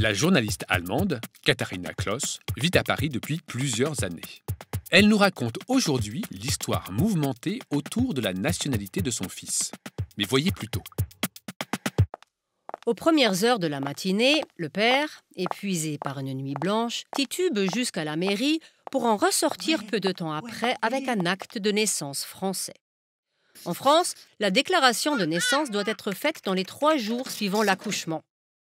La journaliste allemande, Katharina Kloss, vit à Paris depuis plusieurs années. Elle nous raconte aujourd'hui l'histoire mouvementée autour de la nationalité de son fils. Mais voyez plutôt. Aux premières heures de la matinée, le père, épuisé par une nuit blanche, titube jusqu'à la mairie pour en ressortir peu de temps après avec un acte de naissance français. En France, la déclaration de naissance doit être faite dans les trois jours suivant l'accouchement.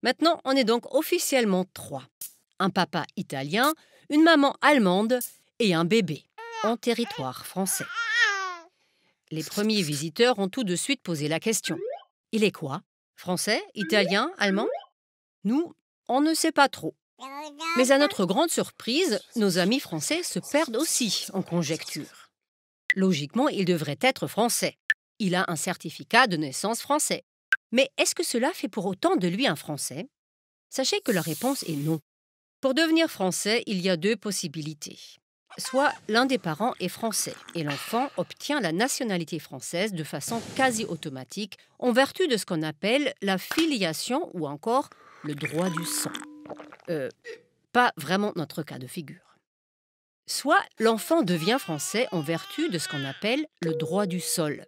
Maintenant, on est donc officiellement trois. Un papa italien, une maman allemande et un bébé en territoire français. Les premiers visiteurs ont tout de suite posé la question. Il est quoi Français Italien Allemand Nous, on ne sait pas trop. Mais à notre grande surprise, nos amis français se perdent aussi en conjecture. Logiquement, il devrait être français. Il a un certificat de naissance français. Mais est-ce que cela fait pour autant de lui un Français Sachez que la réponse est non. Pour devenir français, il y a deux possibilités. Soit l'un des parents est français et l'enfant obtient la nationalité française de façon quasi automatique en vertu de ce qu'on appelle la filiation ou encore le droit du sang. Euh, pas vraiment notre cas de figure. Soit l'enfant devient français en vertu de ce qu'on appelle le droit du sol,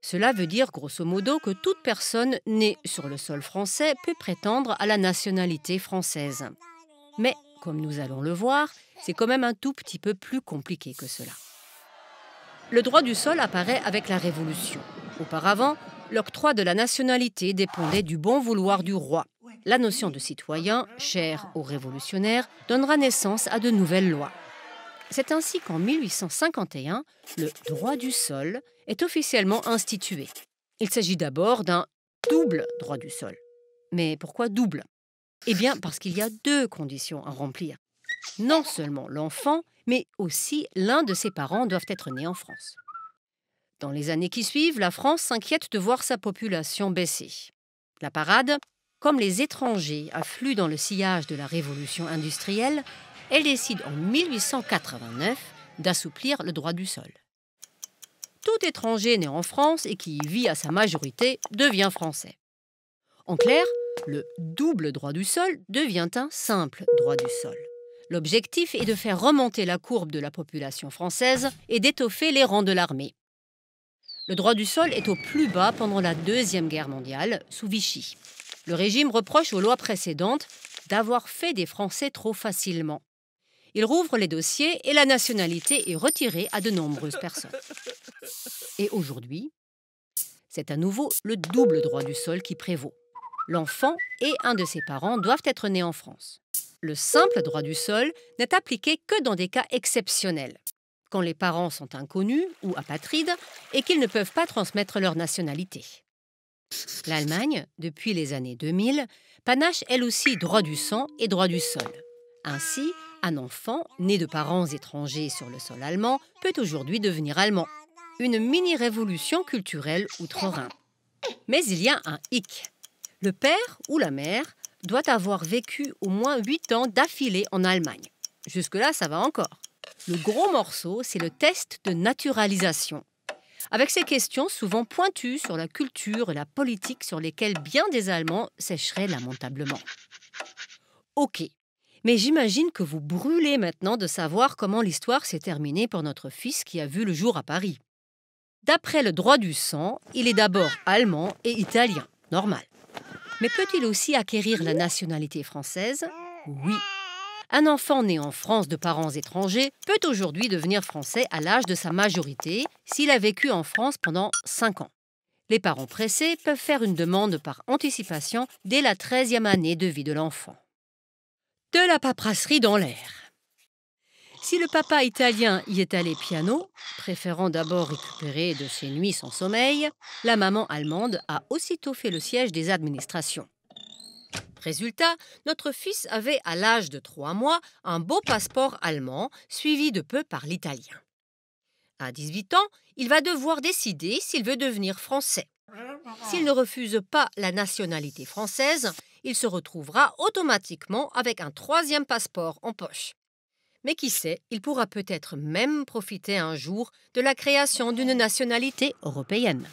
cela veut dire grosso modo que toute personne née sur le sol français peut prétendre à la nationalité française. Mais, comme nous allons le voir, c'est quand même un tout petit peu plus compliqué que cela. Le droit du sol apparaît avec la Révolution. Auparavant, l'octroi de la nationalité dépendait du bon vouloir du roi. La notion de citoyen, chère aux révolutionnaires, donnera naissance à de nouvelles lois. C'est ainsi qu'en 1851, le droit du sol est officiellement institué. Il s'agit d'abord d'un double droit du sol. Mais pourquoi double Eh bien parce qu'il y a deux conditions à remplir. Non seulement l'enfant, mais aussi l'un de ses parents doivent être nés en France. Dans les années qui suivent, la France s'inquiète de voir sa population baisser. La parade, comme les étrangers affluent dans le sillage de la révolution industrielle, elle décide en 1889 d'assouplir le droit du sol. Tout étranger né en France et qui y vit à sa majorité devient français. En clair, le double droit du sol devient un simple droit du sol. L'objectif est de faire remonter la courbe de la population française et d'étoffer les rangs de l'armée. Le droit du sol est au plus bas pendant la Deuxième Guerre mondiale, sous Vichy. Le régime reproche aux lois précédentes d'avoir fait des Français trop facilement. Il rouvre les dossiers et la nationalité est retirée à de nombreuses personnes. Et aujourd'hui, c'est à nouveau le double droit du sol qui prévaut. L'enfant et un de ses parents doivent être nés en France. Le simple droit du sol n'est appliqué que dans des cas exceptionnels, quand les parents sont inconnus ou apatrides et qu'ils ne peuvent pas transmettre leur nationalité. L'Allemagne, depuis les années 2000, panache elle aussi droit du sang et droit du sol. Ainsi, un enfant, né de parents étrangers sur le sol allemand, peut aujourd'hui devenir allemand. Une mini-révolution culturelle outre-Rhin. Mais il y a un hic. Le père ou la mère doit avoir vécu au moins 8 ans d'affilée en Allemagne. Jusque-là, ça va encore. Le gros morceau, c'est le test de naturalisation. Avec ces questions souvent pointues sur la culture et la politique sur lesquelles bien des Allemands sécheraient lamentablement. Ok, mais j'imagine que vous brûlez maintenant de savoir comment l'histoire s'est terminée pour notre fils qui a vu le jour à Paris. D'après le droit du sang, il est d'abord allemand et italien, normal. Mais peut-il aussi acquérir la nationalité française Oui. Un enfant né en France de parents étrangers peut aujourd'hui devenir français à l'âge de sa majorité s'il a vécu en France pendant 5 ans. Les parents pressés peuvent faire une demande par anticipation dès la 13e année de vie de l'enfant de la paperasserie dans l'air. Si le papa italien y est allé piano, préférant d'abord récupérer de ses nuits sans sommeil, la maman allemande a aussitôt fait le siège des administrations. Résultat, notre fils avait à l'âge de trois mois un beau passeport allemand, suivi de peu par l'italien. À 18 ans, il va devoir décider s'il veut devenir français. S'il ne refuse pas la nationalité française, il se retrouvera automatiquement avec un troisième passeport en poche. Mais qui sait, il pourra peut-être même profiter un jour de la création d'une nationalité européenne.